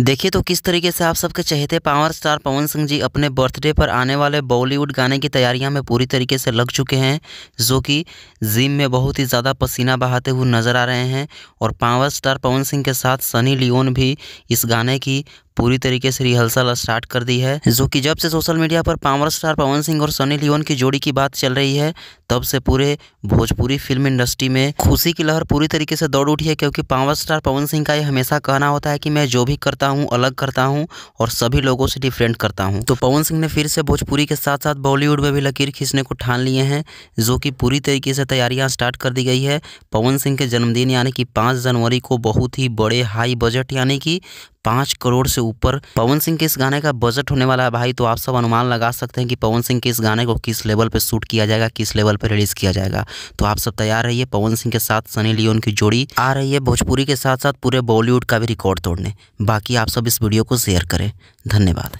देखिए तो किस तरीके से आप सबके चहेते पावर स्टार पवन सिंह जी अपने बर्थडे पर आने वाले बॉलीवुड गाने की तैयारियां में पूरी तरीके से लग चुके हैं जो कि जिम में बहुत ही ज़्यादा पसीना बहाते हुए नज़र आ रहे हैं और पावर स्टार पवन सिंह के साथ सनी लियोन भी इस गाने की पूरी तरीके से रिहर्सल स्टार्ट कर दी है जो कि जब से सोशल मीडिया पर पावर स्टार पवन सिंह और सनी लियोन की जोड़ी की बात चल रही है तब से पूरे भोजपुरी फिल्म इंडस्ट्री में खुशी की लहर पूरी तरीके से दौड़ उठी है क्योंकि पावर स्टार पवन सिंह का ये हमेशा कहना होता है कि मैं जो भी करता हूँ अलग करता हूँ और सभी लोगों से डिफरेंट करता हूँ तो पवन सिंह ने फिर से भोजपुरी के साथ साथ बॉलीवुड में भी लकीर खींचने को ठान लिए हैं जो कि पूरी तरीके से तैयारियाँ स्टार्ट कर दी गई है पवन सिंह के जन्मदिन यानी कि पाँच जनवरी को बहुत ही बड़े हाई बजट यानी कि पाँच करोड़ से ऊपर पवन सिंह के इस गाने का बजट होने वाला है भाई तो आप सब अनुमान लगा सकते हैं कि पवन सिंह के इस गाने को किस लेवल पर शूट किया जाएगा किस लेवल पर रिलीज किया जाएगा तो आप सब तैयार रहिए पवन सिंह के साथ सनी लियोन की जोड़ी आ रही है भोजपुरी के साथ साथ पूरे बॉलीवुड का भी रिकॉर्ड तोड़ने बाकी आप सब इस वीडियो को शेयर करें धन्यवाद